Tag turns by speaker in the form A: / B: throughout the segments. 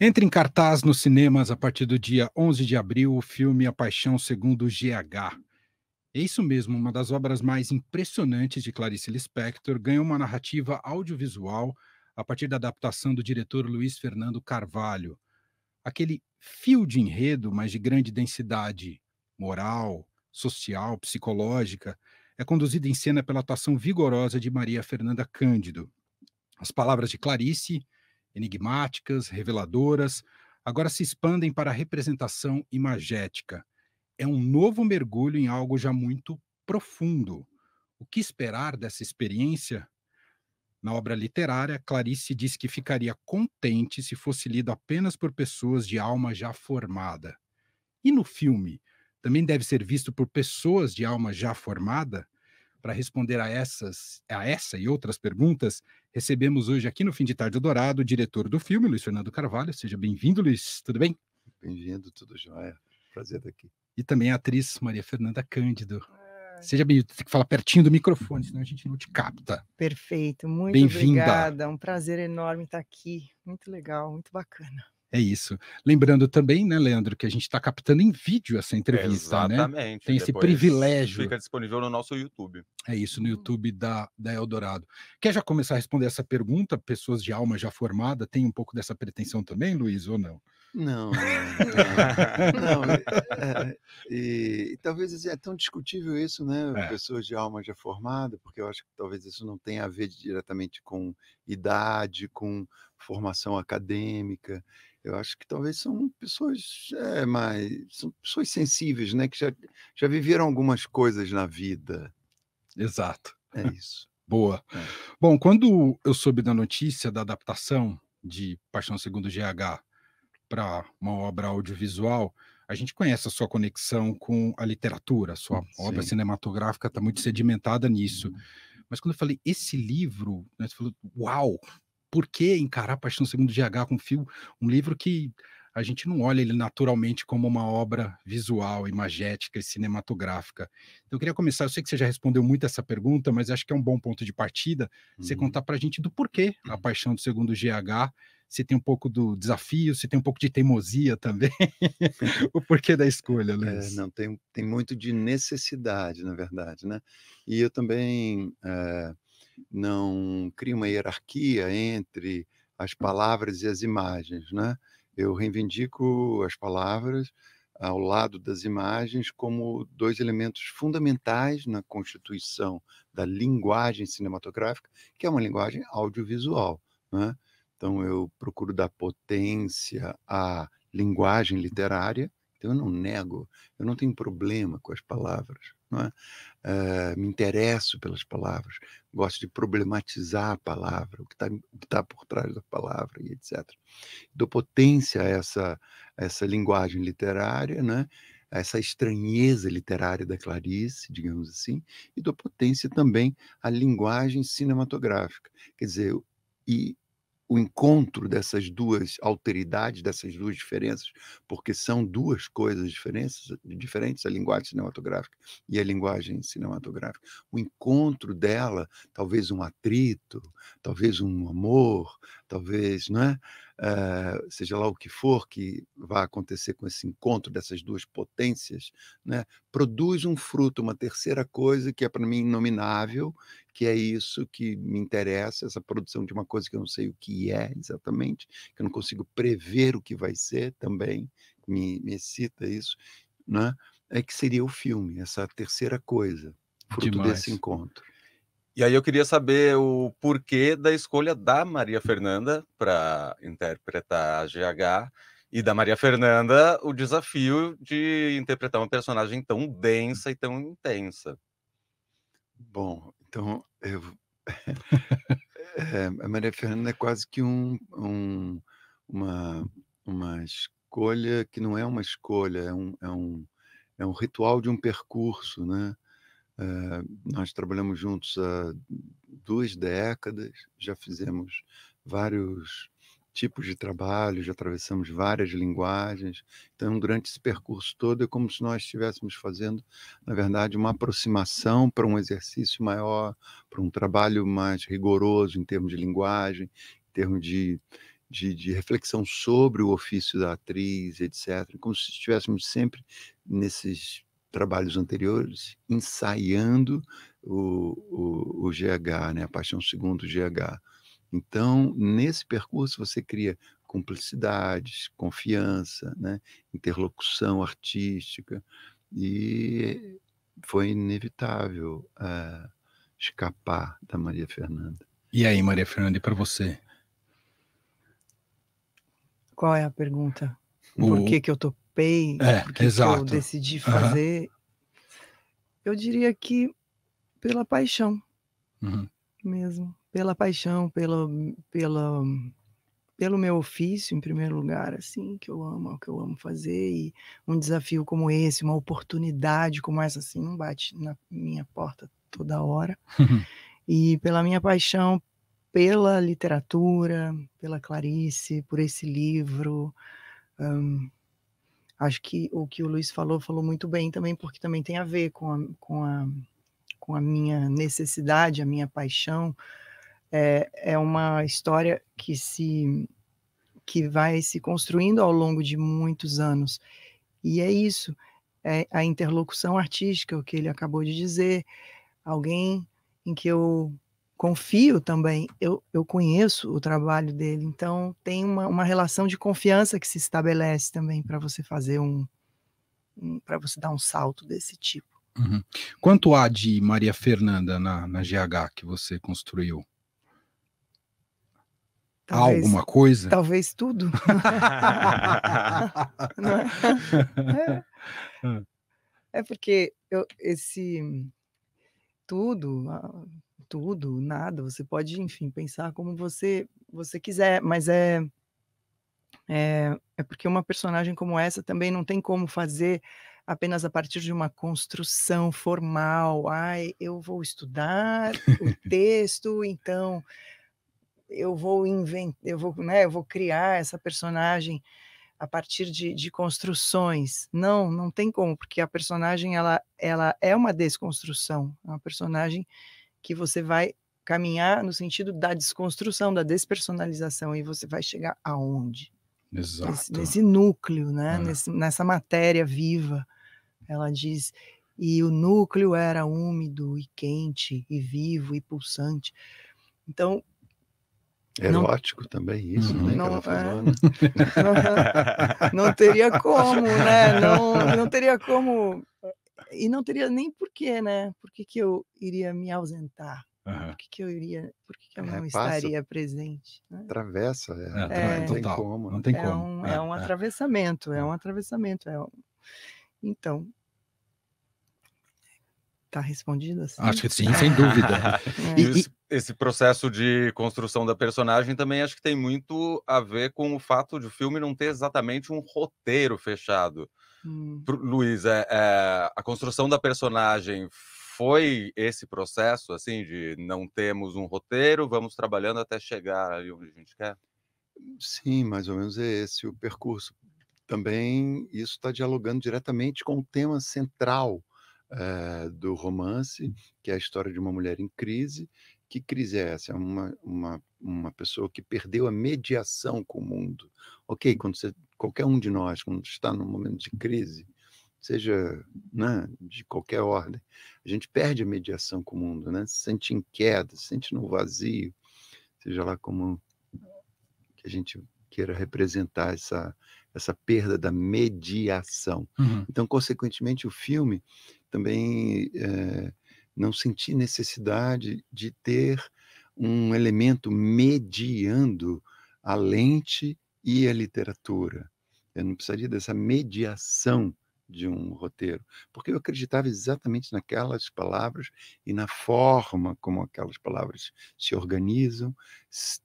A: Entra em cartaz nos cinemas a partir do dia 11 de abril o filme A Paixão Segundo GH. É isso mesmo, uma das obras mais impressionantes de Clarice Lispector ganhou uma narrativa audiovisual a partir da adaptação do diretor Luiz Fernando Carvalho. Aquele fio de enredo, mas de grande densidade moral, social, psicológica, é conduzido em cena pela atuação vigorosa de Maria Fernanda Cândido. As palavras de Clarice enigmáticas, reveladoras, agora se expandem para a representação imagética. É um novo mergulho em algo já muito profundo. O que esperar dessa experiência? Na obra literária, Clarice diz que ficaria contente se fosse lido apenas por pessoas de alma já formada. E no filme, também deve ser visto por pessoas de alma já formada? Para responder a essas, a essa e outras perguntas, Recebemos hoje aqui no Fim de Tarde Dourado o diretor do filme, Luiz Fernando Carvalho. Seja bem-vindo, Luiz. Tudo bem? Bem-vindo, tudo jóia. Prazer estar aqui. E também a atriz Maria Fernanda Cândido. Ah. Seja bem-vindo. Tem que falar pertinho do microfone, senão a gente não te capta.
B: Perfeito, muito obrigada. É um prazer enorme estar aqui. Muito legal, muito bacana.
A: É isso. Lembrando também, né, Leandro, que a gente está captando em vídeo essa entrevista, né? Exatamente. Né? Tem esse privilégio. Fica disponível no nosso YouTube. É isso, no YouTube da, da Eldorado. Quer já começar a responder essa pergunta? Pessoas de alma já formada têm um pouco dessa pretensão também, Luiz, ou não?
C: Não, não. não é, é, e, e, talvez seja assim, é tão discutível isso, né? É. Pessoas de alma já formada, porque eu acho que talvez isso não tenha a ver diretamente com idade, com formação acadêmica. Eu acho que talvez são pessoas é, mais. São pessoas sensíveis, né? Que já, já viveram algumas coisas na vida. Exato. É isso. Boa. É.
A: Bom, quando eu soube da notícia da adaptação de Paixão Segundo GH para uma obra audiovisual, a gente conhece a sua conexão com a literatura, a sua Sim. obra cinematográfica está muito sedimentada nisso. Uhum. Mas quando eu falei esse livro, né, você falou, uau, por que encarar Paixão Segundo GH com fio? Um livro que a gente não olha ele naturalmente como uma obra visual, imagética e cinematográfica. Então, eu queria começar, eu sei que você já respondeu muito essa pergunta, mas acho que é um bom ponto de partida uhum. você contar para a gente do porquê a uhum. paixão do segundo GH, se tem um pouco do desafio, se tem um pouco de teimosia também,
C: o porquê da escolha, é, Luiz. não, tem, tem muito de necessidade, na verdade, né? E eu também... É não cria uma hierarquia entre as hum. palavras e as imagens, né? Eu reivindico as palavras ao lado das imagens como dois elementos fundamentais na constituição da linguagem cinematográfica, que é uma linguagem audiovisual, né? Então eu procuro dar potência à linguagem literária, então eu não nego, eu não tenho problema com as palavras é? uh, me interesso pelas palavras, gosto de problematizar a palavra, o que está tá por trás da palavra e etc. Dou potência a essa, a essa linguagem literária, né? a essa estranheza literária da Clarice, digamos assim, e dou potência também à linguagem cinematográfica. Quer dizer, e o encontro dessas duas alteridades, dessas duas diferenças, porque são duas coisas diferentes, diferentes a linguagem cinematográfica e a linguagem cinematográfica. O encontro dela, talvez um atrito, talvez um amor, talvez, não é? Eh, seja lá o que for que vai acontecer com esse encontro dessas duas potências, né, produz um fruto, uma terceira coisa que é para mim inominável, que é isso que me interessa, essa produção de uma coisa que eu não sei o que é exatamente, que eu não consigo prever o que vai ser também, me, me excita isso, né, é que seria o filme, essa terceira coisa, fruto Demais. desse encontro.
D: E aí eu queria saber o porquê da escolha da Maria Fernanda para interpretar a GH e da Maria Fernanda o desafio de interpretar uma personagem tão densa e tão intensa.
C: Bom, então eu. é, a Maria Fernanda é quase que um, um, uma, uma escolha que não é uma escolha, é um, é, um, é um ritual de um percurso, né? Eh, nós trabalhamos juntos há duas décadas, já fizemos vários tipos de trabalho, já atravessamos várias linguagens. Então, é durante esse percurso todo, é como se nós estivéssemos fazendo, na verdade, uma aproximação para um exercício maior, para um trabalho mais rigoroso em termos de linguagem, em termos de, de, de reflexão sobre o ofício da atriz, etc. Como se estivéssemos sempre nesses trabalhos anteriores, ensaiando o, o, o GH, né? a paixão segundo GH. Então, nesse percurso, você cria cumplicidades, confiança, né? interlocução artística, e foi inevitável uh, escapar da Maria Fernanda.
A: E aí, Maria Fernanda, e para você?
B: Qual é a pergunta? Por o... que, que eu tô topei, né, é, porque eu decidi fazer, uhum. eu diria que pela paixão uhum. mesmo, pela paixão, pelo pela, pelo meu ofício em primeiro lugar, assim, que eu amo, é o que eu amo fazer e um desafio como esse, uma oportunidade como essa, assim, não bate na minha porta toda hora. e pela minha paixão pela literatura, pela Clarice, por esse livro, um, acho que o que o Luiz falou, falou muito bem também, porque também tem a ver com a, com a, com a minha necessidade, a minha paixão. É, é uma história que se que vai se construindo ao longo de muitos anos. E é isso, é a interlocução artística, o que ele acabou de dizer, alguém em que eu confio também, eu, eu conheço o trabalho dele, então tem uma, uma relação de confiança que se estabelece também para você fazer um, um para você dar um salto desse tipo.
A: Uhum. Quanto há de Maria Fernanda na, na GH que você construiu?
B: Talvez, alguma coisa? Talvez tudo. É? Ah. é? é? porque eu, esse tudo, tudo, nada. Você pode, enfim, pensar como você você quiser, mas é é, é porque uma personagem como essa também não tem como fazer apenas a partir de uma construção formal. Ai, eu vou estudar o texto, então eu vou inventar, eu vou, né, eu vou criar essa personagem a partir de, de, construções. Não, não tem como, porque a personagem ela, ela é uma desconstrução. É uma personagem que você vai caminhar no sentido da desconstrução, da despersonalização, e você vai chegar aonde? Exato. Nesse, nesse núcleo, né? É. Nesse, nessa matéria viva, ela diz. E o núcleo era úmido e quente e vivo e pulsante. Então,
C: Erótico não, também, isso, uhum. né? Não, é, não, né?
B: não, teria como, né? Não, não teria como e não teria nem porquê, né? Por que, que eu iria me ausentar? Uhum. Por que, que, eu iria, por que, que eu é, não estaria presente? Né?
C: Atravessa, é, é, não é. tem total, como. Né? Não tem é como. Um, é um,
B: atravessamento, é um atravessamento. É um... Então, está respondido assim? Acho que sim, sem dúvida. é. e, esse,
D: esse processo de construção da personagem também acho que tem muito a ver com o fato de o filme não ter exatamente um roteiro fechado. Hum. Luiz, é, é, a construção da personagem foi esse processo, assim, de não temos um roteiro, vamos trabalhando até chegar ali onde a gente quer?
C: Sim, mais ou menos é esse o percurso. Também isso está dialogando diretamente com o tema central é, do romance, que é a história de uma mulher em crise. Que crise é essa? É uma, uma, uma pessoa que perdeu a mediação com o mundo. Ok, quando você qualquer um de nós, quando está num momento de crise, seja né, de qualquer ordem, a gente perde a mediação com o mundo, né? se sente em queda, se sente no vazio, seja lá como que a gente queira representar essa, essa perda da mediação. Uhum. Então, consequentemente, o filme também é, não senti necessidade de ter um elemento mediando a lente e a literatura. Eu não precisaria dessa mediação de um roteiro, porque eu acreditava exatamente naquelas palavras e na forma como aquelas palavras se organizam,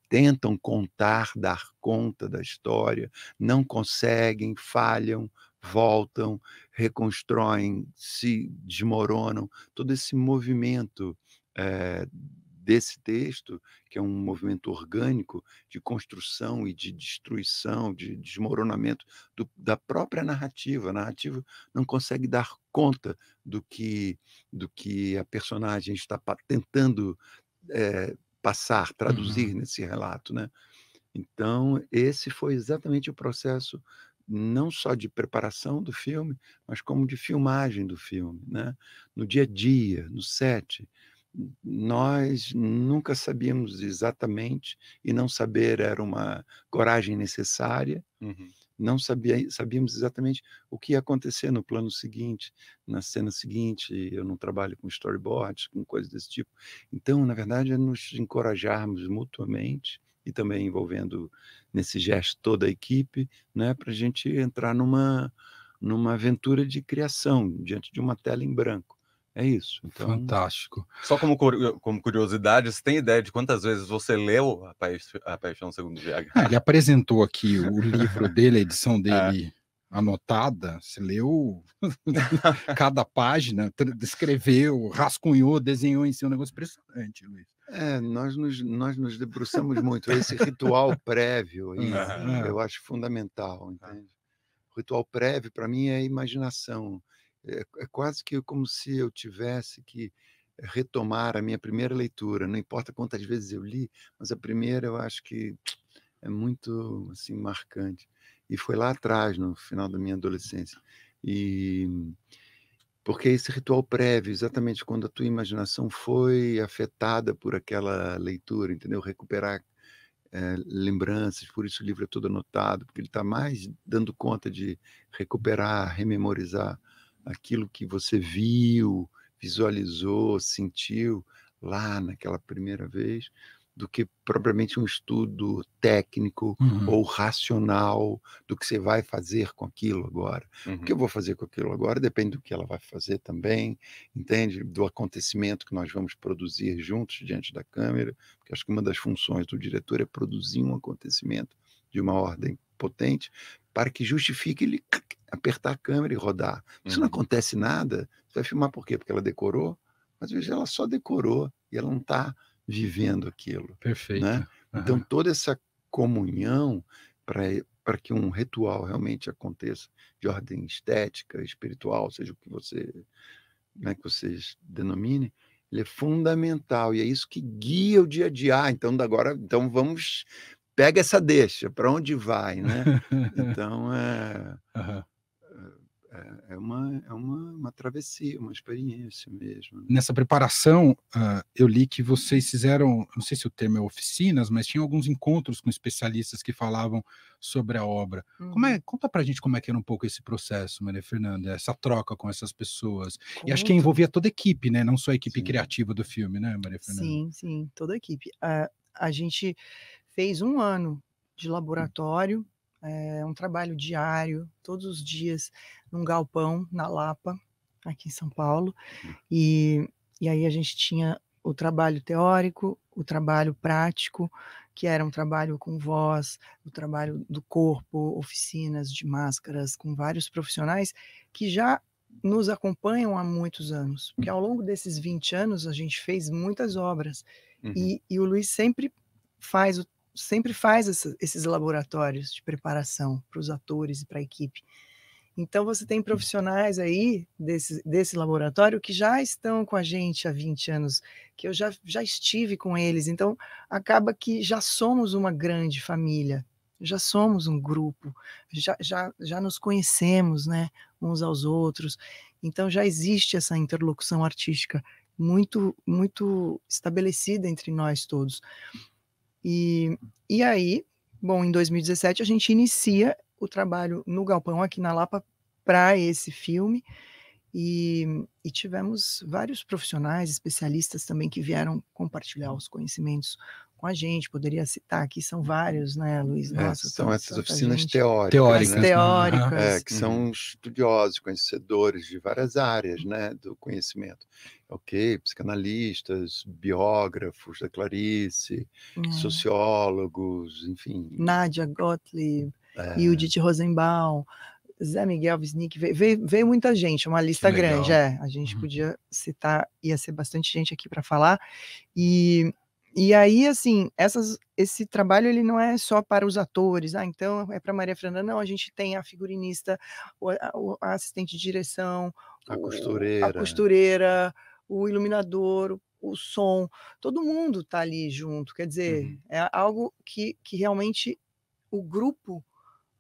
C: tentam contar, dar conta da história, não conseguem, falham, voltam, reconstroem, se desmoronam. Todo esse movimento é, desse texto, que é um movimento orgânico de construção e de destruição, de desmoronamento do, da própria narrativa. A narrativa não consegue dar conta do que, do que a personagem está tentando é, passar, traduzir uhum. nesse relato. Né? Então, esse foi exatamente o processo não só de preparação do filme, mas como de filmagem do filme, né? no dia a dia, no set, nós nunca sabíamos exatamente, e não saber era uma coragem necessária. Uhum. Não sabia, sabíamos exatamente o que ia acontecer no plano seguinte, na cena seguinte. Eu não trabalho com storyboards, com coisas desse tipo. Então, na verdade, é nos encorajarmos mutuamente e também envolvendo nesse gesto toda a equipe, né, para a gente entrar numa, numa aventura de criação diante de uma tela em branco. É isso. Então,
A: Fantástico.
D: Só como, eh, como curiosidade, você tem ideia de quantas vezes você leu A, Paix a Paixão Segundo GH?
A: Ah, ele apresentou aqui o livro dele, a edição é. dele é. anotada. Você leu cada página, descreveu, rascunhou, desenhou em si um negócio
C: impressionante, Luiz. É, nós nos, nós nos debruçamos muito. Esse ritual prévio, e, eu acho fundamental, entende? O ritual prévio, para mim, é a imaginação é, é, quase que como se eu tivesse que retomar a minha primeira leitura. Não importa quantas vezes eu li, mas a primeira eu acho que é muito assim marcante. E foi lá atrás, no final da minha adolescência. E porque esse ritual prévio, exatamente quando a tua imaginação foi afetada por aquela leitura, entendeu? Recuperar é, lembranças, por isso o livro é todo anotado, porque ele está mais dando conta de recuperar, rememorizar aquilo que você viu, visualizou, sentiu lá naquela primeira vez, do que propriamente um estudo técnico uhum. ou racional do que você vai fazer com aquilo agora. Uhum. O que uhum. eu vou fazer com aquilo agora depende do que ela vai fazer também, entende? Do acontecimento que nós vamos produzir juntos diante da câmera, porque acho que uma das funções do diretor é produzir um acontecimento de uma ordem potente para que justifique ele apertar a câmera e rodar. Isso uhum. não acontece nada. Você vai filmar por quê? Porque ela decorou? Mas veja, ela só decorou e ela não está vivendo aquilo. Né? Perfeito. Né? Uhum. Então, toda essa comunhão para que um ritual realmente aconteça de ordem estética, espiritual, seja o que você né, que vocês denominem, ele é fundamental e é isso que guia o dia a dia. Ah, então agora então vamos pega essa deixa, para onde vai, né? Então, é, uhum. é, é, uma, é uma, uma travessia, uma experiência mesmo. Né? Nessa
A: preparação, uh, eu li que vocês fizeram, não sei se o termo é oficinas, mas tinha alguns encontros com especialistas que falavam sobre a obra. Hum. Como é, uhum. conta pra gente como é que era um pouco esse processo, Maria Fernanda, essa troca com essas pessoas. Conta. E acho que envolvia toda a equipe, né? Não só a equipe sim. criativa do filme, né, Maria Fernanda? Sim,
B: sim, toda a equipe. Uh, a gente fez um ano de hum. laboratório, é, um trabalho diário, todos os dias, num galpão na Lapa, aqui em São Paulo. Hum. E, e aí a gente tinha o trabalho teórico, o trabalho prático, que era um trabalho com voz, o trabalho do corpo, oficinas de máscaras, com vários profissionais que já nos acompanham há muitos anos, porque ao longo desses 20 anos a gente fez muitas obras uhum. e, e, o Luiz sempre faz o sempre faz essa, esses laboratórios de preparação para os atores e para a equipe. Então, você tem uhum. profissionais aí desse, desse laboratório que já estão com a gente há 20 anos, que eu já, já estive com eles. Então, acaba que já somos uma grande família, já somos um grupo, já, já, já nos conhecemos né, uns aos outros. Então, já existe essa interlocução artística muito, muito estabelecida entre nós todos. E, e aí, bom, em 2017 a gente inicia o trabalho no Galpão, aqui na Lapa, para esse filme. E, e, tivemos vários profissionais, especialistas também que vieram compartilhar os conhecimentos com a gente, poderia citar aqui, são vários, né, Luiz? É, Nossa, é, são tá, essas tá oficinas gente. teóricas. Teóricas. Né? teóricas. É, que são
C: uhum. estudiosos, conhecedores de várias áreas né, do conhecimento. Ok, psicanalistas, biógrafos da Clarice, é. sociólogos, enfim.
B: Nádia Gottlieb,
C: é. Judith
B: Rosenbaum, Zé Miguel Visnick, veio, veio, muita gente, uma lista grande, é. A gente uhum. podia citar, ia ser bastante gente aqui para falar. E e aí, assim, essas, esse trabalho ele não é só para os atores, ah, então é para Maria Fernanda, não, a gente tem a figurinista, a, assistente de direção, a o, costureira, a costureira o iluminador, o o som, todo mundo está ali junto. Quer dizer, uhum. é algo que, que realmente o grupo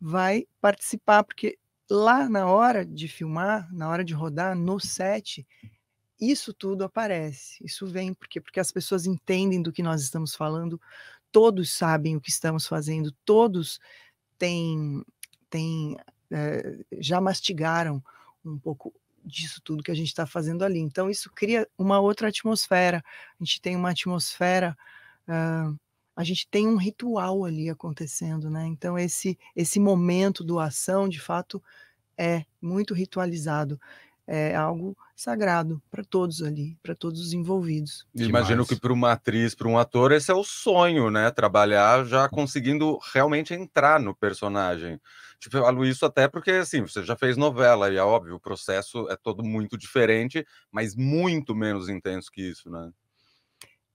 B: vai participar, porque lá na hora de filmar, na hora de rodar, no set, isso tudo aparece, isso vem porque porque as pessoas entendem do que nós estamos falando, todos sabem o que estamos fazendo, todos têm, têm é, já mastigaram um pouco disso tudo que a gente está fazendo ali. Então isso cria uma outra atmosfera. A gente tem uma atmosfera, uh, a gente tem um ritual ali acontecendo, né? Então esse esse momento do ação, de fato, é muito ritualizado é algo sagrado para todos ali, para todos os envolvidos.
D: Imagino que para uma atriz, para um ator, esse é o sonho, né? Trabalhar já conseguindo realmente entrar no personagem. Tipo, eu falo isso até porque, assim, você já fez novela, e é óbvio, o processo é todo muito diferente, mas muito menos intenso que isso, né?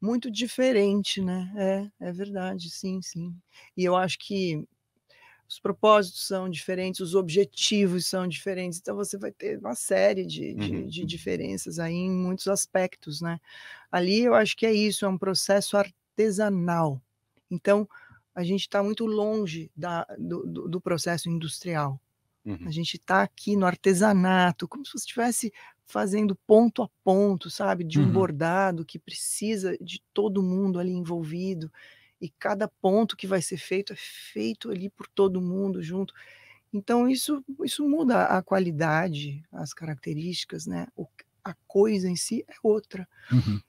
B: Muito diferente, né? É, é verdade, sim, sim. E eu acho que os propósitos são diferentes, os objetivos são diferentes, então você vai ter uma série de, de, uhum. de diferenças aí em muitos aspectos, né? Ali eu acho que é isso, é um processo artesanal. Então, a gente está muito longe da, do, do, do, processo industrial. Uhum. A gente está aqui no artesanato, como se você estivesse fazendo ponto a ponto, sabe, de um uhum. bordado que precisa de todo mundo ali envolvido e cada ponto que vai ser feito é feito ali por todo mundo junto. Então isso isso muda a qualidade, as características, né? O, a coisa em si é outra.
A: Uhum.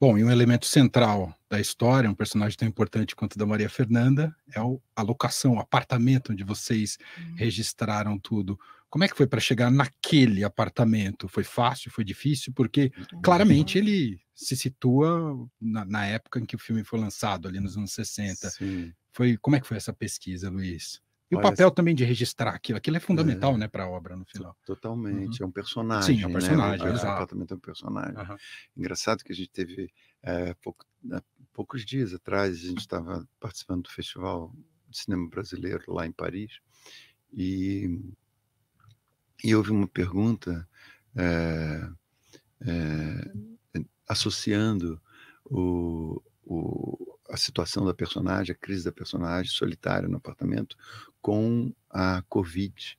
A: Bom, e um elemento central da história, um personagem tão importante quanto da Maria Fernanda, é a locação, o apartamento onde vocês uhum. registraram tudo. Como é que foi para chegar naquele apartamento? Foi fácil? Foi difícil? Porque claramente uhum. ele se situa na, na época em que o filme foi lançado, ali nos anos 60. Sim. Foi, como é que foi essa pesquisa, Luiz? E Olha, o papel assim também de
C: registrar aquilo.
A: Aquilo é fundamental, é, né, para a obra no final.
C: Totalmente. Uhum. É um
A: personagem. Sim, é um né? personagem. Né? O apartamento
C: é um personagem. Uhum. Engraçado que a gente teve é, pouco, há né, poucos dias atrás, a gente estava participando do Festival de Cinema Brasileiro lá em Paris e e houve uma pergunta é, é, associando o, o, a situação da personagem, a crise da personagem solitária no apartamento, com a Covid.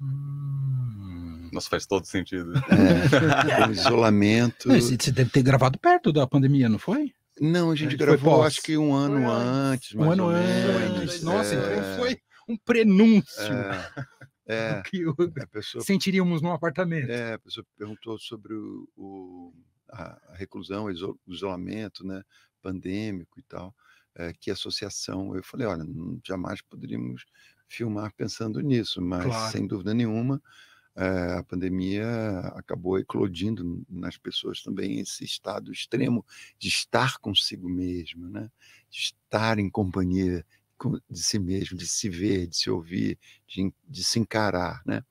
D: Hum... Nossa, faz todo sentido.
A: É, o
C: isolamento. Mas é,
A: você deve ter gravado perto da pandemia, não foi? Não, a gente, a é, gente gravou acho que
C: um ano antes. antes um ano antes. Menos. Nossa, então é. foi
A: um prenúncio. É
C: é, que o, pessoa, sentiríamos num apartamento. É, a pessoa perguntou sobre o, o a reclusão, o isolamento né, pandêmico e tal, é, que associação. Eu falei, olha, jamais poderíamos filmar pensando nisso, mas claro. sem dúvida nenhuma é, a pandemia acabou eclodindo nas pessoas também esse estado extremo de estar consigo mesmo, né? de estar em companhia de si mesmo, de se ver, de se ouvir, de, de se encarar, né?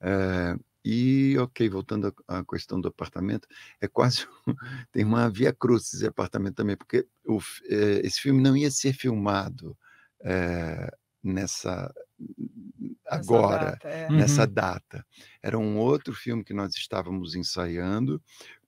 C: É, e, ok, voltando à questão do apartamento, é quase. tem uma via cruz esse apartamento também, porque o, eh, esse filme não ia ser filmado é, nessa. agora, nessa data, é. nessa uhum. data. Era um outro filme que nós estávamos ensaiando,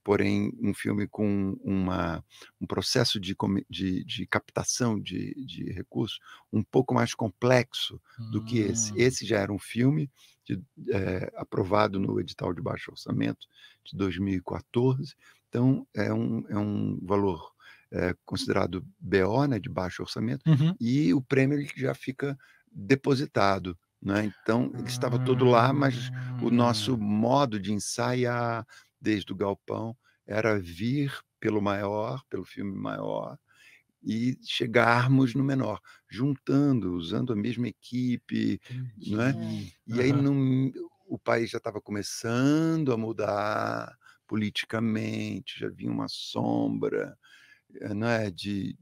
C: porém um filme com uma, um processo de, de, de captação de, de recursos um pouco mais complexo do hum. que esse. Hum. Esse já era um filme de, é, aprovado no edital de baixo orçamento de 2014, então é um, é um valor é, considerado BO, né, de baixo orçamento, uhum. e o prêmio já fica depositado né? Então, ele estava todo lá, mas o nosso ah. modo de ensaiar, desde o galpão, era vir pelo maior, pelo filme maior, e chegarmos no menor, juntando, usando a mesma equipe, não é? é. E aí não, o país já estava começando a mudar politicamente, já vinha uma sombra, eh, não é, de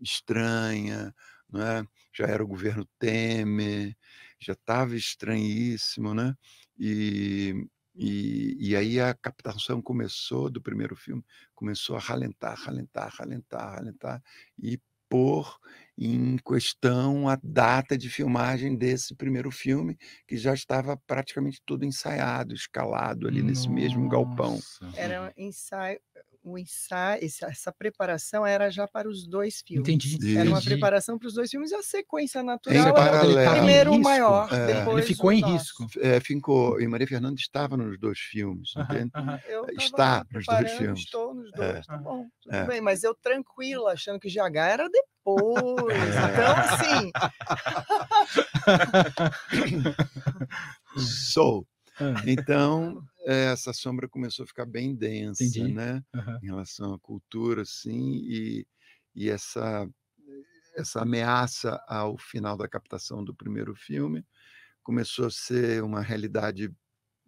C: estranha, não é? Já era o governo Temer, já estava estranhíssimo, né? E e, e aí a captação começou, do primeiro filme, começou a ralentar, ralentar, ralentar, ralentar, e pôr em questão a data de filmagem desse primeiro filme, que já estava praticamente tudo ensaiado, escalado ali Nossa. nesse mesmo galpão.
B: Era um ensaio, o ensaio, essa preparação era já para os dois filmes. Entendi. entendi. Era uma preparação para os dois filmes e a sequência natural era paralelo. primeiro o maior,
C: é. depois Ele ficou em nosso. risco. É, ficou, e Maria Fernanda estava nos dois filmes, uh -huh, entende? Uh eh, -huh. Está nos dois filmes. Estou nos é. dois, é. tá bom, tudo é. bem,
B: mas eu tranquilo achando que GH era depois. então,
C: assim... Sou. Ah. Então, é, essa sombra começou a ficar bem densa, Entendi. né? Uhum. Em relação à cultura, assim, e, e essa, essa ameaça ao final da captação do primeiro filme começou a ser uma realidade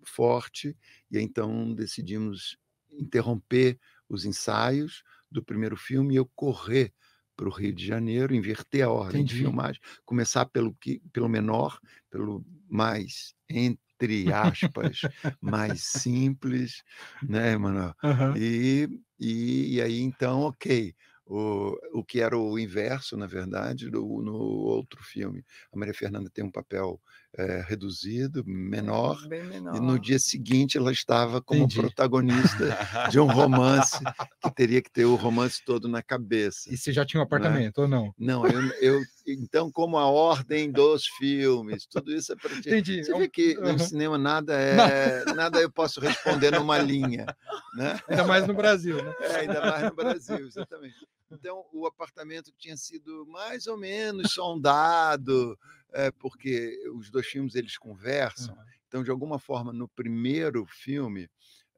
C: forte, e então decidimos interromper os ensaios do primeiro filme e eu correr para o Rio de Janeiro, inverter a ordem Entendi. de filmagem, começar pelo, que, pelo menor, pelo mais en, entre aspas, mais simples, né, mano? Uhum. E, e, e, aí, então, ok. O, o que era o inverso, na verdade, do, no outro filme. A Maria Fernanda tem um papel é, reduzido, menor, menor, E no dia seguinte ela estava como Entendi. protagonista de um romance que teria que ter o romance todo na cabeça. E você já tinha um né? apartamento né? ou não? Não, eu, eu, então como a ordem dos filmes, tudo isso é para Entendi. Você vê que uhum. no cinema nada é não. nada eu posso responder numa linha, né? Ainda mais no Brasil, né? É, ainda mais no Brasil, exatamente. Então, o apartamento tinha sido mais ou menos sondado, é, porque os dois filmes eles conversam. Então, de alguma forma, no primeiro filme,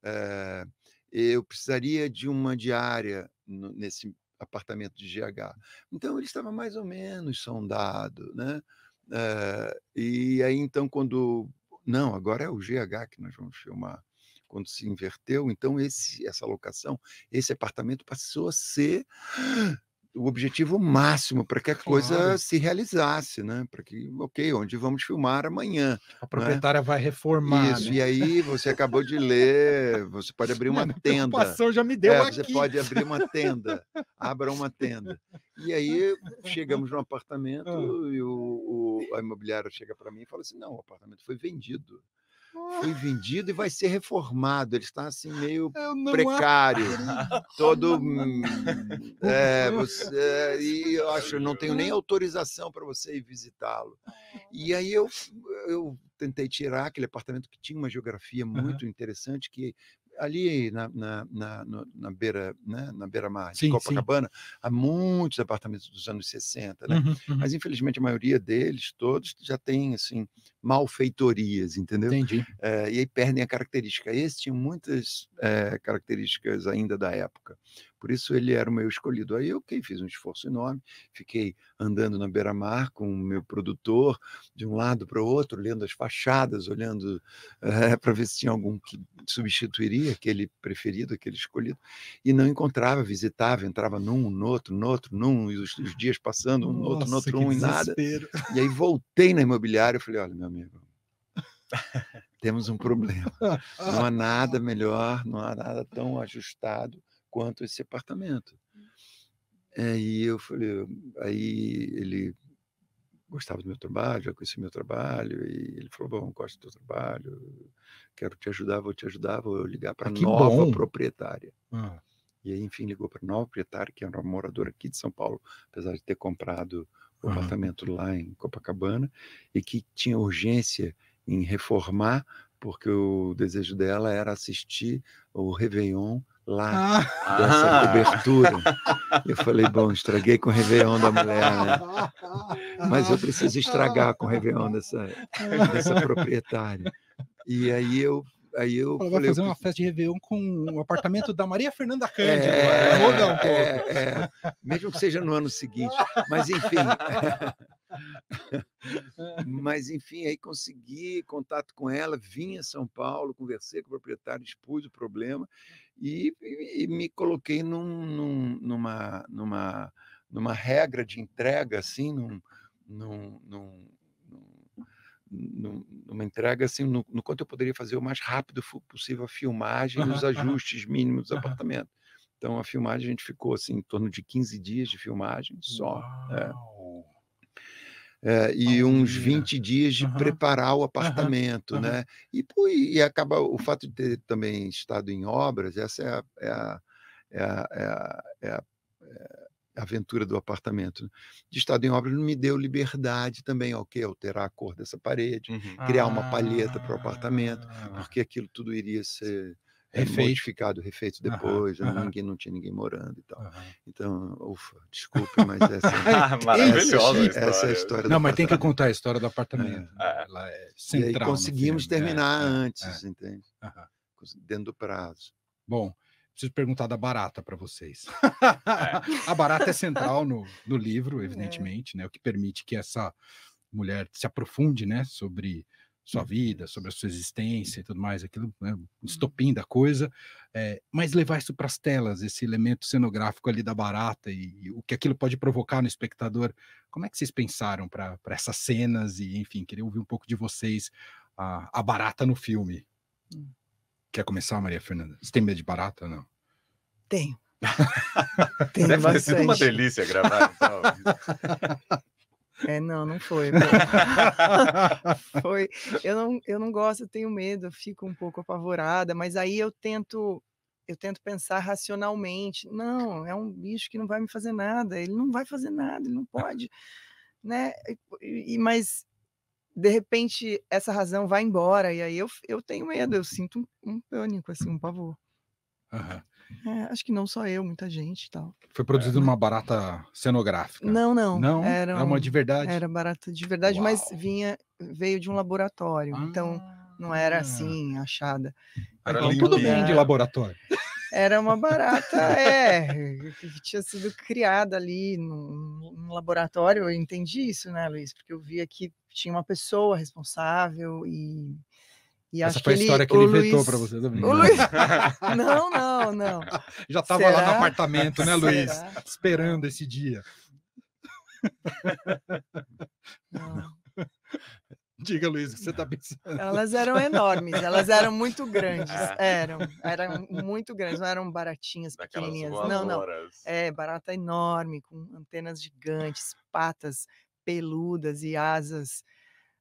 C: é, eu precisaria de uma diária no, nesse apartamento de GH. Então, ele estava mais ou menos sondado. Né? É, e aí, então, quando. Não, agora é o GH que nós vamos filmar quando se inverteu, então esse, essa locação, esse apartamento passou a ser o objetivo máximo para que a coisa se realizasse, né? Para que, ok, onde vamos filmar amanhã. A né? proprietária
A: né? vai reformar. Isso, né?
C: e aí você acabou de ler, você pode abrir uma tenda. A já me deu é, aqui. Você pode abrir uma tenda, abra uma tenda. E aí chegamos no apartamento ah. e o, o, a imobiliária chega para mim e fala assim, não, o apartamento foi vendido foi ah. vendido e vai ser reformado. Ele está assim meio precário, todo. Hum, é, você, é, e eu acho, não tenho nem autorização para você ir visitá-lo. É. E aí eu, eu tentei tirar aquele apartamento que tinha uma geografia muito uhum. interessante, que ali na, na, na, na beira, né, na beira-mar de Copacabana, sim. há muitos apartamentos dos anos 60, né? Uhum, uhum. Mas infelizmente a maioria deles, todos, já tem assim malfeitorias, entendeu? Entendi. É, e aí perdem a característica. Esse tinha muitas é, características ainda da época. Por isso ele era o meu escolhido. Aí eu okay, fiz um esforço enorme, fiquei andando na beira-mar com o meu produtor, de um lado para o outro, lendo as fachadas, olhando é, para ver se tinha algum que substituiria aquele preferido, aquele escolhido, e não encontrava, visitava, entrava num, no outro, no outro, num, e os, os dias passando, um no outro, no outro, um e nada. E aí voltei na imobiliária e falei: olha, meu amigo, temos um problema. Não há nada melhor, não há nada tão ajustado quanto esse apartamento. Hum. É, e eu falei, aí ele gostava do meu trabalho, já conhecia meu trabalho, e ele falou: Bom, gosto do teu trabalho, quero te ajudar, vou te ajudar, vou ligar para a ah, nova bom. proprietária. Ah. E aí, enfim, ligou para a nova proprietária, que era é uma moradora aqui de São Paulo, apesar de ter comprado o ah. apartamento lá em Copacabana, e que tinha urgência em reformar, porque o desejo dela era assistir o Réveillon lá ah. dessa ah. cobertura. Eu falei, bom, estraguei com o Réveillon da mulher, né? Mas eu preciso estragar com o Réveillon dessa, dessa proprietária. E aí eu aí eu Ela vai fazer uma festa de Réveillon
A: com o apartamento da Maria Fernanda é, Cândido. É, né? É, é,
C: é, mesmo que seja no ano seguinte. Mas enfim. Mas enfim, aí consegui contato com ela, vim a São Paulo, conversei com o proprietário, expus o problema e, e me coloquei num, num, numa, numa, numa regra de entrega, assim, num, num, num, numa entrega, assim, no, no, quanto eu poderia fazer o mais rápido possível a filmagem e os ajustes mínimos do apartamento. Então, a filmagem, a gente ficou, assim, em torno de 15 dias de filmagem só. Né. Uau. É é, e oh, uns mira. 20 dias de uhum. preparar o apartamento, uhum. né? E, pô, e acaba o fato de ter também estado em obras, essa é a, é a, é a, é a, é é a aventura do apartamento. Né. De estado em obras me deu liberdade também, ok, alterar a cor dessa parede, uhum. criar ah. uma palheta para o apartamento, ah. porque aquilo tudo iria ser é refeito. modificado, refeito depois, ninguém não tinha ninguém morando e tal. Então, ufa, desculpe, mas essa, ah, Maravilhosa essa, essa é a história. Não, mas tem que contar a
A: história do apartamento. É. Né? Ela é central. E aí conseguimos né? terminar é, é. antes,
C: é. entende? Dentro do prazo.
A: Bom, preciso perguntar da barata
C: para vocês. É. a barata é central
A: no, no livro, é. evidentemente, é. né? O que permite que essa mulher se aprofunde, né, sobre sua vida, sobre a sua existência e tudo mais, aquilo, né, uhum. estopim da coisa, é, mas levar isso para as telas, esse elemento cenográfico ali da barata e, e, o que aquilo pode provocar no espectador. Como é que vocês pensaram para essas cenas? E, enfim, queria ouvir um pouco de vocês, a, a barata no filme. Hum. Quer começar, Maria Fernanda? Você tem medo de barata ou não?
B: Tenho. Tem Deve bastante. ter sido uma delícia gravar. Então. É, não, não foi. foi. Eu não, eu não gosto, eu tenho medo, eu fico um pouco apavorada, mas aí eu tento eu tento pensar racionalmente. Não, é um bicho que não vai me fazer nada, ele não vai fazer nada, ele não pode, né? E, mas de repente essa razão vai embora e aí eu, eu tenho medo, eu sinto um, um pânico assim, um pavor. Uhum. É, acho que não só eu, muita gente e tal.
A: Foi é, produzido é. numa barata cenográfica? Não, não. Não? Era um, uma de verdade?
B: Era barata de verdade, Uau. mas vinha, veio de um laboratório. Ah. Então, não era ah. assim, achada. Era então, tudo bem de
A: laboratório.
B: Era uma barata, é, que tinha sido criada ali num, laboratório. Eu entendi isso, né, Luiz? Porque eu via que tinha uma pessoa responsável e e Essa foi a história que ele, que ele Luiz... para você também. Né? Luiz... Não, não, não. Já estava lá no apartamento, né, Luiz? Será?
A: Esperando esse dia. Não. Diga, Luiz, o que você está pensando? Elas eram enormes, elas eram muito grandes. É. Eram, eram
B: muito grandes, não eram baratinhas, Daquelas pequenininhas. Não, não. É, barata enorme, com antenas gigantes, patas peludas e asas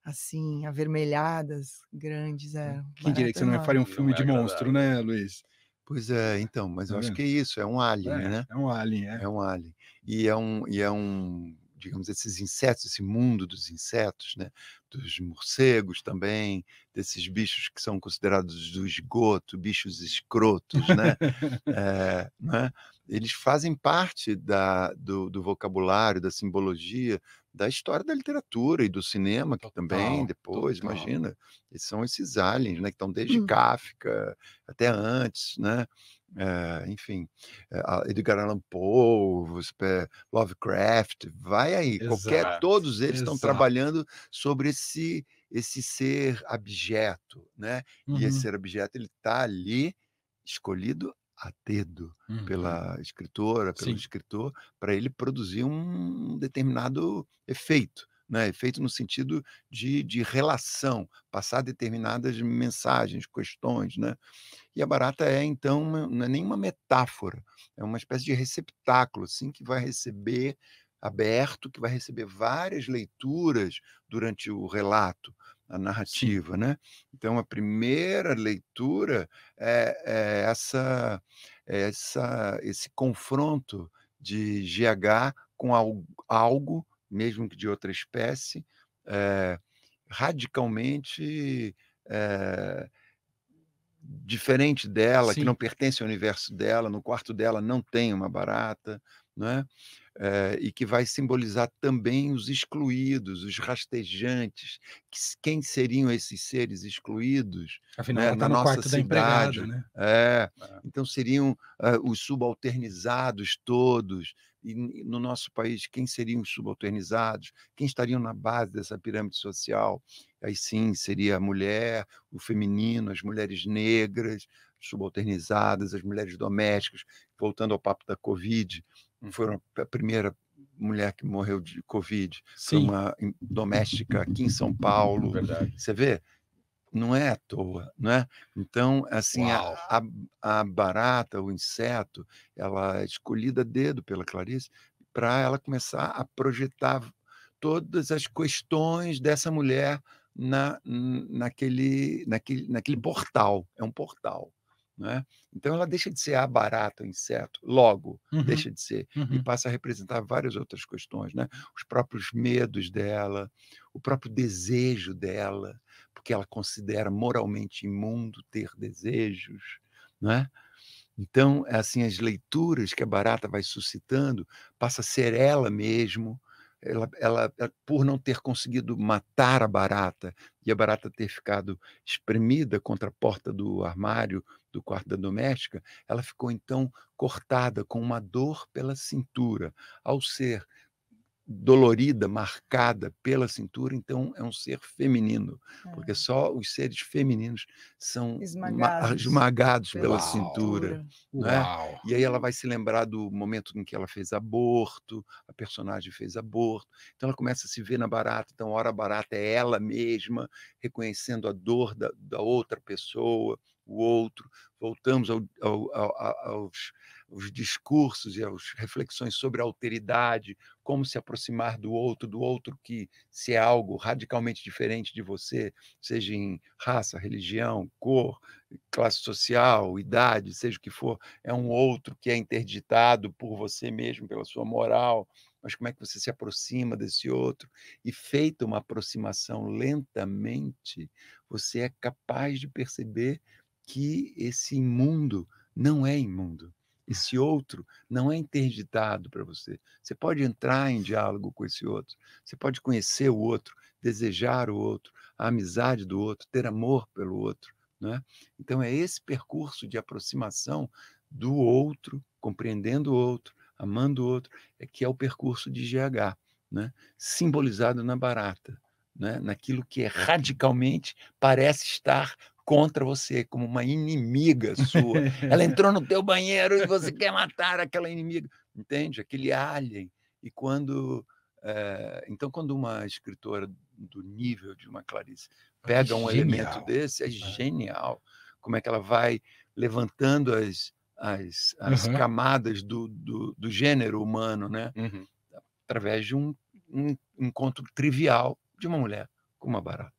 B: assim, avermelhadas, grandes. Hum, é, Quem diria que você não faria um filme é de monstro,
C: né, Luiz? Pois é, então, mas tá eu acho que é isso, é um alien, é, né? É um alien, é. é. um alien. E é um, e é um, digamos, esses insetos, esse mundo dos insetos, né? Dos morcegos também, desses bichos que são considerados do esgoto, bichos escrotos, né? é, né? eles fazem parte da, do, do, vocabulário, da simbologia, da história da literatura e do cinema, que também, depois, total. imagina, eles são esses aliens, né, que estão desde hum. Kafka até antes, né, é, enfim, é, Edgar Allan Poe, Lovecraft, vai aí, exato, qualquer, todos eles estão trabalhando sobre esse esse ser abjeto, né? Uhum. E esse uhum. ser abjeto ele está ali escolhido a dedo uhum. pela escritora, pelo Sim. escritor, para ele produzir um determinado efeito. Né? Efeito no sentido de, de relação, passar determinadas mensagens, questões. Né? E a barata é, então, uma, não é nenhuma metáfora, é uma espécie de receptáculo assim, que vai receber aberto, que vai receber várias leituras durante o relato, a narrativa, Sim. né? Então a primeira leitura é, é essa, é essa, esse confronto de GH com algo, algo mesmo que de outra espécie, é, radicalmente eh, diferente dela, Sim. que não pertence ao universo dela, no quarto dela não tem uma barata, é? é, e que vai simbolizar também os excluídos, os rastejantes, que, quem seriam esses seres excluídos Afinal, né, na tá nossa cidade. Né? É, ah. Então seriam uh, os subalternizados todos. E no nosso país, quem seriam os subalternizados? Quem estariam na base dessa pirâmide social? Aí sim, seria a mulher, o feminino, as mulheres negras, subalternizadas, as mulheres domésticas, voltando ao papo da Covid, foi a primeira mulher que morreu de Covid, Sim. uma doméstica aqui em São Paulo. Verdade. Você vê? Não é à toa, não é? Então, assim, a, a, a, barata, o inseto, ela é escolhida a dedo pela Clarice para ela começar a projetar todas as questões dessa mulher na, naquele, naquele, naquele portal. É um portal. Né? Então ela deixa de ser a barata, o inseto, logo uhum. deixa de ser, uhum. e passa a representar várias outras questões, né? os próprios medos dela, o próprio desejo dela, porque ela considera moralmente imundo ter desejos. Né? Então, é assim, as leituras que a barata vai suscitando passa a ser ela mesmo, ela, ela, eh, por não ter conseguido matar a barata e a barata ter ficado espremida contra a porta do armário do quarto da doméstica, ela ficou então cortada com uma dor pela cintura. Ao ser dolorida, marcada pela cintura, então é um ser feminino, é. porque só os seres femininos são ah, esmagados, esmagados pela né? Uau. cintura. Uau. Né? E aí ela vai se lembrar do momento em que ela fez aborto, a personagem fez aborto, então ela começa a se ver na barata, então a hora barata é ela mesma, reconhecendo a dor da, da outra pessoa, o outro. Voltamos ao, ao, ao, aos os discursos e as reflexões sobre a alteridade, como se aproximar do outro, do outro que se é algo radicalmente diferente de você, seja em raça, religião, cor, classe social, idade, seja o que for, é um outro que é interditado por você mesmo, pela sua moral, mas como é que você se aproxima desse outro? E feita uma aproximação lentamente, você é capaz de perceber que esse imundo não é imundo. Esse outro não é interditado para você. Você pode entrar em diálogo com esse outro, você pode conhecer o outro, desejar o outro, a amizade do outro, ter amor pelo outro. Né? Então, é esse percurso de aproximação do outro, compreendendo o outro, amando o outro, é que é o percurso de GH, né? simbolizado na barata, né? naquilo que é radicalmente parece estar contra você, como uma inimiga sua. Ela entrou no teu banheiro e você quer matar aquela inimiga, entende? Aquele alien. E quando é, então, quando uma escritora do nível de uma Clarice
B: ah, pega um elemento
C: desse, é ah. genial. Como é que ela vai levantando as, as, as uhum. camadas do, do, do, gênero humano, né? Uhum. Através de um, um encontro trivial de uma mulher com uma barata.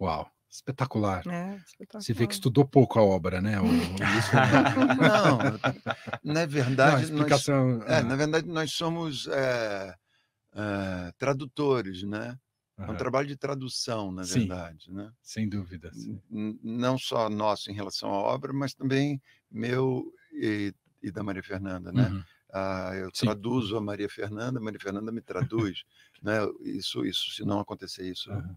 A: Uau! Espetacular. É, espetacular. Você vê que estudou pouco a obra, né? O, não,
C: na verdade, não, explicação... nós, é, na verdade nós somos é, é, tradutores, né? É um trabalho de tradução, na verdade, né? Sem dúvida. Sim. Não só nosso em relação à obra, mas também meu e, e da Maria Fernanda, né? Uhum. Ah, eu sim. traduzo a Maria Fernanda, a Maria Fernanda me traduz, né? Isso, isso, se não acontecer isso, uhum.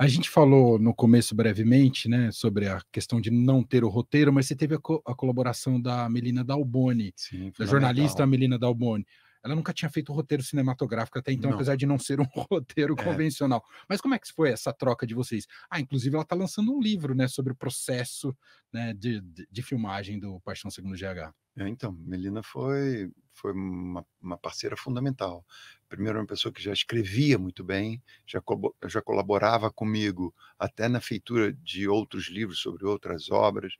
A: A gente falou no começo brevemente, né, sobre a questão de não ter o roteiro, mas você teve a, co a colaboração da Melina Dalboni, Sim, da jornalista Melina Dalboni. Ela nunca tinha feito roteiro cinematográfico até então, não. apesar de não ser um roteiro é. convencional. Mas como é que foi essa troca de vocês? Ah, inclusive ela está lançando um livro, né, sobre o processo né, de, de, de filmagem
C: do Paixão Segundo GH. É, então, Melina foi, foi uma, uma, parceira fundamental. Primeiro, uma pessoa que já escrevia muito bem, já, co já colaborava comigo até na feitura de outros livros sobre outras obras,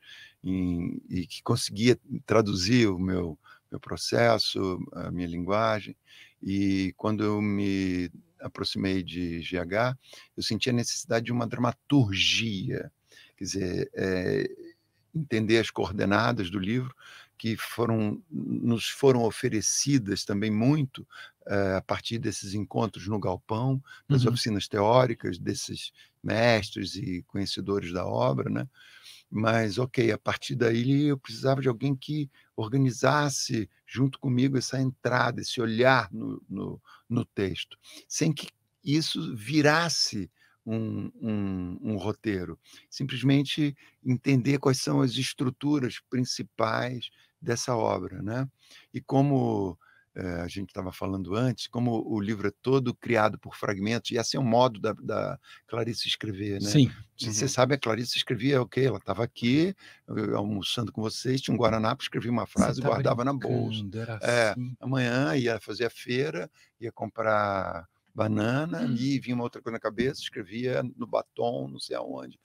C: em, e que conseguia traduzir o meu, meu processo, a minha linguagem. E quando eu me aproximei de GH, eu senti a necessidade de uma dramaturgia, quer dizer, é, entender as coordenadas do livro que foram nos foram oferecidas também muito eh, a partir desses encontros no galpão, das uhum. oficinas teóricas desses mestres e conhecedores da obra, né? Mas, ok, a partir daí eu precisava de alguém que organizasse junto comigo essa entrada, esse olhar no, no, no texto, sem que isso virasse um, um, um, roteiro. Simplesmente entender quais são as estruturas principais dessa obra, né? E como eh, a gente estava falando antes, como o livro é todo criado por fragmentos, e assim é o um modo da, da, Clarice escrever, né? Sim. Uhum. Você sabe, a Clarice escrevia o quê? Ela estava aqui, almoçando com vocês, tinha um guaraná, escrevia uma frase e guardava na bolsa. Era é, assim. Amanhã ia fazer a feira, ia comprar banana, e uhum. vinha uma outra coisa na cabeça, escrevia no batom, não sei aonde.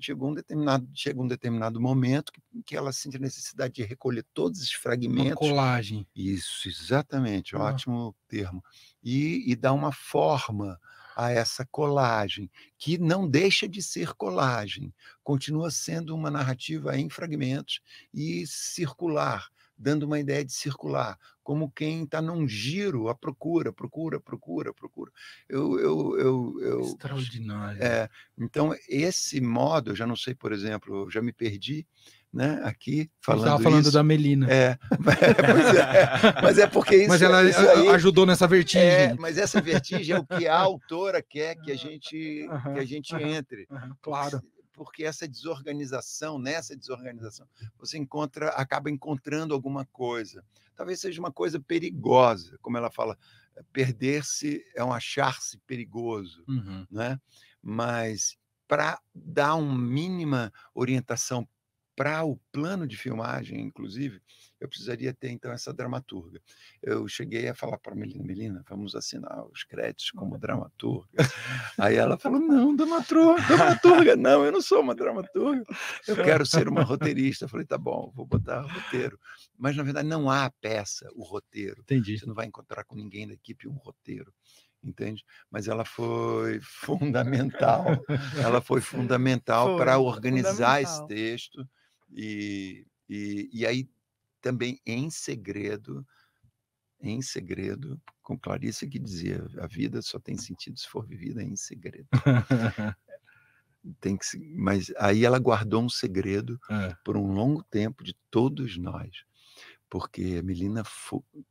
C: Chegou um determinado, chegou um determinado momento que, que ela sente a necessidade de recolher todos esses fragmentos. Uma colagem. Isso, exatamente, ah. ótimo termo. E, e dá uma forma a essa colagem, que não deixa de ser colagem, continua sendo uma narrativa em fragmentos e circular, dando uma ideia de circular, como quem está num giro à procura, procura, procura, procura. Eu, eu, eu, eu Extraordinário. É, então, esse modo, eu já não sei, por exemplo, eu já me perdi. Né, aqui falando estava falando isso. da Melina. É, mas, é, é, mas é porque isso. Mas ela é, isso aí, ajudou nessa é, vertigem. É, mas essa vertigem é o que a autora quer que a gente, que a gente entre. claro porque essa desorganização, nessa né, desorganização, você encontra, acaba encontrando alguma coisa. Talvez seja uma coisa perigosa, como ela fala, eh, perder-se é um achar-se perigoso, uhum. né? Mas para dar uma mínima orientação para o plano de filmagem, inclusive, eu precisaria ter então essa dramaturga. Eu cheguei a falar para a Melina, Melina, vamos assinar os créditos como dramaturga. Aí ela
A: falou: "Não, dramaturga,
C: dramaturga, não, eu não sou uma dramaturga.
A: Eu quero ser uma
C: roteirista". Eu falei: "Tá bom, vou botar roteiro". Mas na verdade não há a peça, o roteiro. Entendi. Você não vai encontrar com ninguém da equipe um roteiro entende? Mas ela foi fundamental,
B: ela foi fundamental para organizar fundamental. esse
C: texto e, e, e aí também em segredo, em segredo, com Clarice que dizia: a vida só tem sentido se for vivida em segredo. tem que mas aí ela guardou um segredo é. por um longo tempo de todos nós porque a Melina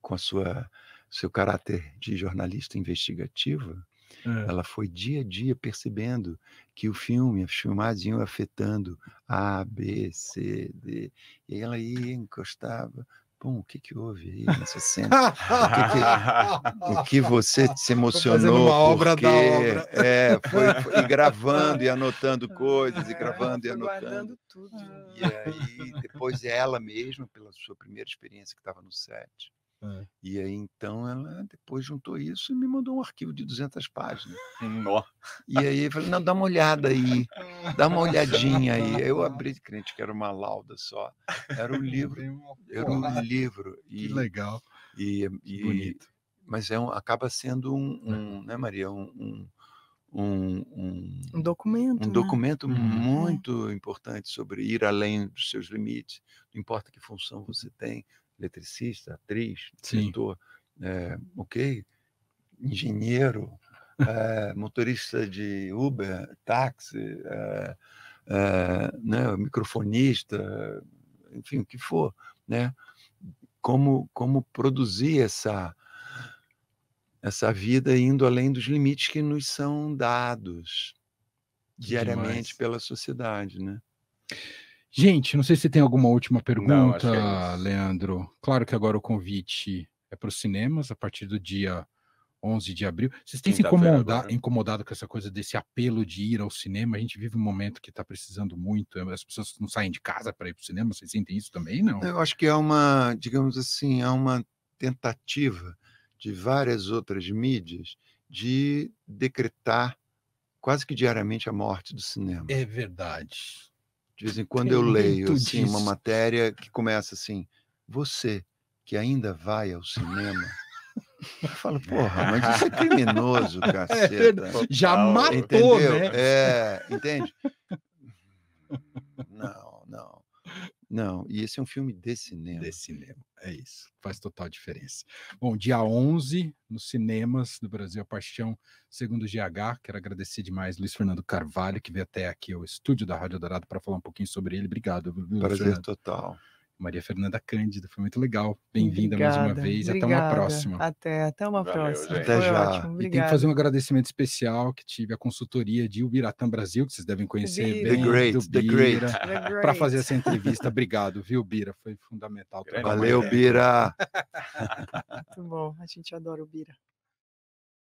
C: com a sua seu caráter de jornalista investigativa é. Ela foi dia a dia percebendo que o filme, as filmagens iam afetando A, B, C, D. E ela ia, encostava. Bom, o que, que houve aí nessa cena? o, que que, o que você se emocionou? Uma obra porque... da obra. É, foi, foi e gravando e anotando coisas, e é, gravando é, e anotando. tudo. E aí, depois ela mesma, pela sua primeira experiência que estava no set, é. E aí, então, ela depois juntou isso e me mandou um arquivo de 200 páginas. Nó. E aí, eu falei, não, dá uma olhada aí, dá uma olhadinha aí. Eu abri de crente que era uma lauda só. Era um livro. Era um livro. E, que legal. E, e, que bonito. Mas é um, acaba sendo um, é. um né, Maria, um, um um, um,
B: um, documento, um né? documento uhum. é. muito
C: importante sobre ir além dos seus limites, não importa que função você tem, eletricista, atriz, pintor, é, eh, ok, engenheiro, é, motorista de Uber, táxi, é, né, microfonista, enfim, o que for, né? Como, como produzir essa, essa vida indo além dos limites que nos são dados diariamente Demais. pela sociedade, né?
A: Gente, não sei se tem alguma última é pergunta, não, é Leandro. Claro que agora o convite é para os cinemas a partir do dia 11 de abril. Vocês têm se incomodado, incomodado com essa coisa desse apelo de ir ao cinema? A gente vive um momento que está precisando muito, as pessoas não saem de casa para ir para o cinema, vocês sentem isso também, não? Eu
C: acho que é uma, digamos assim, é uma tentativa de várias outras mídias de decretar quase que diariamente a morte do cinema.
A: É verdade.
C: De vez em quando eu, leio assim, uma matéria que começa assim: você que ainda vai ao cinema. Eu falo, é. porra, mas isso é criminoso, é caceta. É, já matou, Entendeu? né? É, entende? Não. Não, e esse é um filme de cinema. De cinema, é isso. Faz total diferença. Bom, dia 11,
A: nos cinemas do Brasil, a Paixão, segundo o GH. Quero agradecer demais Luiz Fernando Carvalho, que veio até aqui ao estúdio da Rádio Dourado para falar um pouquinho sobre ele. Obrigado. Viu, Prazer Fernando. total. Maria Fernanda Cândido, foi muito legal. Bem-vinda mais uma vez. Obrigada. Até uma próxima. Até,
B: até uma Valeu, próxima. Gente. Até foi já. Ótimo, e tem que fazer um
A: agradecimento especial que tive a consultoria de Ubiratã Brasil, que vocês devem conhecer Bira. bem. The Great, The Great. Para fazer essa entrevista. Obrigado, viu, Bira? Foi fundamental. Valeu, Bira!
B: muito bom, a gente adora o Bira.